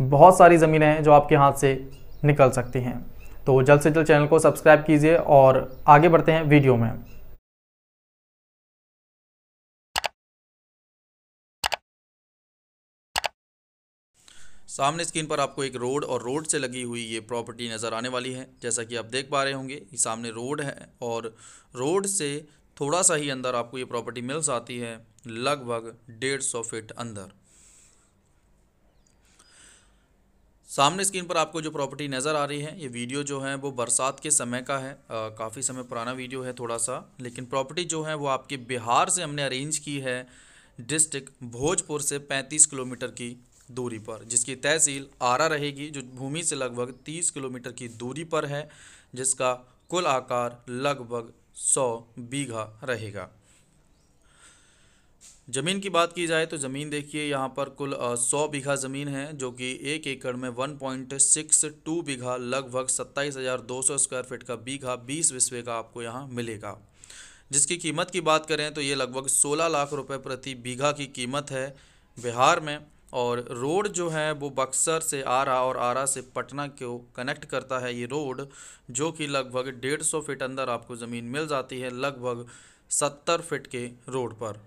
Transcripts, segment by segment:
बहुत सारी ज़मीनें हैं जो आपके हाथ से निकल सकती हैं तो जल्द से जल्द चैनल को सब्सक्राइब कीजिए और आगे बढ़ते हैं वीडियो में सामने स्क्रीन पर आपको एक रोड और रोड से लगी हुई ये प्रॉपर्टी नज़र आने वाली है जैसा कि आप देख पा रहे होंगे सामने रोड है और रोड से थोड़ा सा ही अंदर आपको ये प्रॉपर्टी मिल जाती है लगभग डेढ़ सौ फिट अंदर सामने स्क्रीन पर आपको जो प्रॉपर्टी नज़र आ रही है ये वीडियो जो है वो बरसात के समय का है काफ़ी समय पुराना वीडियो है थोड़ा सा लेकिन प्रॉपर्टी जो है वो आपके बिहार से हमने अरेंज की है डिस्ट्रिक्ट भोजपुर से 35 किलोमीटर की दूरी पर जिसकी तहसील आरा रहेगी जो भूमि से लगभग 30 किलोमीटर की दूरी पर है जिसका कुल आकार लगभग 100 बीघा रहेगा ज़मीन की बात की जाए तो ज़मीन देखिए यहाँ पर कुल सौ बीघा ज़मीन है जो कि एक एकड़ में one point six two bigha लगभग सत्ताईस हज़ार दो सौ स्क्वायर फीट का बीघा बीस विस्वे का आपको यहाँ मिलेगा जिसकी कीमत की बात करें तो ये लगभग सोलह लाख रुपए प्रति बीघा की कीमत है बिहार में और रोड जो है वो बक्सर से आरा और आरा से पटना को कनेक्ट करता है ये रोड जो कि लगभग डेढ़ सौ फीट अंदर आपको ज़मीन मिल जाती है लगभग सत्तर फीट के रोड पर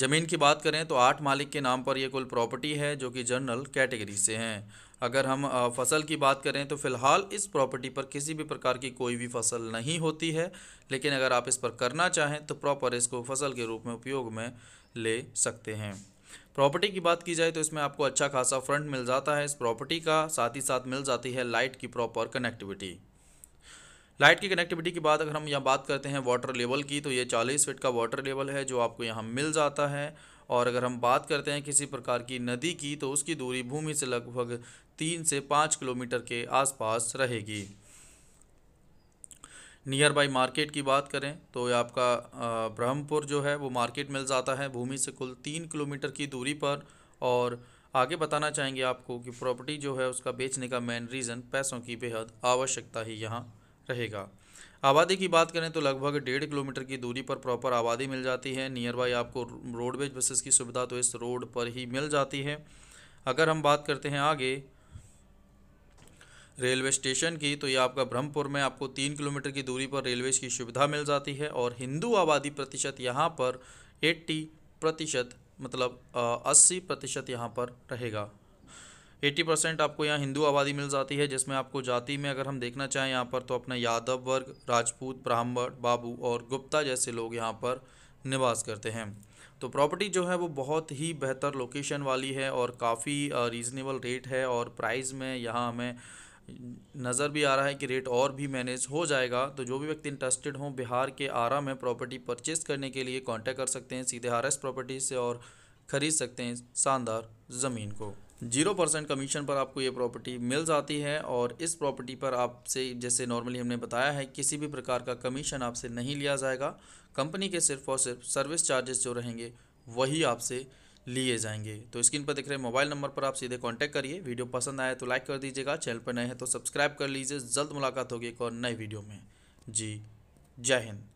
ज़मीन की बात करें तो आठ मालिक के नाम पर ये कुल प्रॉपर्टी है जो कि जनरल कैटेगरी से हैं अगर हम फसल की बात करें तो फ़िलहाल इस प्रॉपर्टी पर किसी भी प्रकार की कोई भी फसल नहीं होती है लेकिन अगर आप इस पर करना चाहें तो प्रॉपर इसको फसल के रूप में उपयोग में ले सकते हैं प्रॉपर्टी की बात की जाए तो इसमें आपको अच्छा खासा फ्रंट मिल जाता है इस प्रॉपर्टी का साथ ही साथ मिल जाती है लाइट की प्रॉपर कनेक्टिविटी लाइट की कनेक्टिविटी की बात अगर हम यहाँ बात करते हैं वाटर लेवल की तो ये चालीस फीट का वाटर लेवल है जो आपको यहाँ मिल जाता है और अगर हम बात करते हैं किसी प्रकार की नदी की तो उसकी दूरी भूमि से लगभग तीन से पाँच किलोमीटर के आसपास रहेगी नियर बाई मार्केट की बात करें तो आपका ब्रह्मपुर जो है वो मार्केट मिल जाता है भूमि से कुल तीन किलोमीटर की दूरी पर और आगे बताना चाहेंगे आपको कि प्रॉपर्टी जो है उसका बेचने का मेन रीज़न पैसों की बेहद आवश्यकता ही यहाँ रहेगा आबादी की बात करें तो लगभग डेढ़ किलोमीटर की दूरी पर प्रॉपर आबादी मिल जाती है नियर बाई आपको रोडवेज बसेस की सुविधा तो इस रोड पर ही मिल जाती है अगर हम बात करते हैं आगे रेलवे स्टेशन की तो ये आपका ब्रह्मपुर में आपको तीन किलोमीटर की दूरी पर रेलवेज की सुविधा मिल जाती है और हिंदू आबादी प्रतिशत यहाँ पर एट्टी प्रतिशत मतलब अस्सी प्रतिशत यहाँ पर रहेगा एट्टी परसेंट आपको यहाँ हिंदू आबादी मिल जाती है जिसमें आपको जाति में अगर हम देखना चाहें यहाँ पर तो अपना यादव वर्ग राजपूत ब्राह्मण बाबू और गुप्ता जैसे लोग यहाँ पर निवास करते हैं तो प्रॉपर्टी जो है वो बहुत ही बेहतर लोकेशन वाली है और काफ़ी रीज़नेबल रेट है और प्राइस में यहाँ हमें नज़र भी आ रहा है कि रेट और भी मैनेज हो जाएगा तो जो भी व्यक्ति इंटरेस्टेड हों बिहार के आरा में प्रॉपर्टी परचेस करने के लिए कांटेक्ट कर सकते हैं सीधे आर एस प्रॉपर्टी से और ख़रीद सकते हैं शानदार ज़मीन को जीरो परसेंट कमीशन पर आपको ये प्रॉपर्टी मिल जाती है और इस प्रॉपर्टी पर आपसे जैसे नॉर्मली हमने बताया है किसी भी प्रकार का कमीशन आपसे नहीं लिया जाएगा कंपनी के सिर्फ और सिर्फ सर्विस चार्जेस जो रहेंगे वही आपसे लिए जाएंगे तो स्क्रीन पर दिख रहे मोबाइल नंबर पर आप सीधे कॉन्टैक्ट करिए वीडियो पसंद आए तो लाइक कर दीजिएगा चैनल पर नए हैं तो सब्सक्राइब कर लीजिए जल्द मुलाकात होगी एक और नए वीडियो में जी जय हिंद